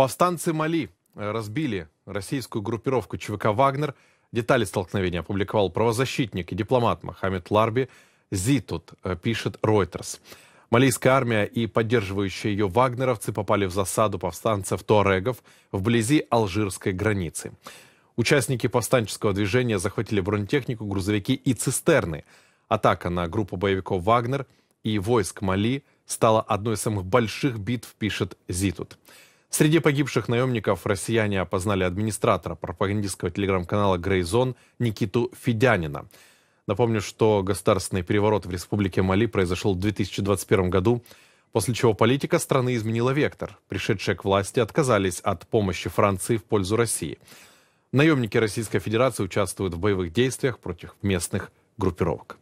Повстанцы Мали э, разбили российскую группировку ЧВК «Вагнер». Детали столкновения опубликовал правозащитник и дипломат Мохаммед Ларби. Зитут, э, пишет Reuters. Малийская армия и поддерживающие ее вагнеровцы попали в засаду повстанцев туарегов вблизи алжирской границы. Участники повстанческого движения захватили бронетехнику, грузовики и цистерны. Атака на группу боевиков «Вагнер» и войск Мали стала одной из самых больших битв, пишет Зитут. Среди погибших наемников россияне опознали администратора пропагандистского телеграм-канала «Грейзон» Никиту Федянина. Напомню, что государственный переворот в республике Мали произошел в 2021 году, после чего политика страны изменила вектор. Пришедшие к власти отказались от помощи Франции в пользу России. Наемники Российской Федерации участвуют в боевых действиях против местных группировок.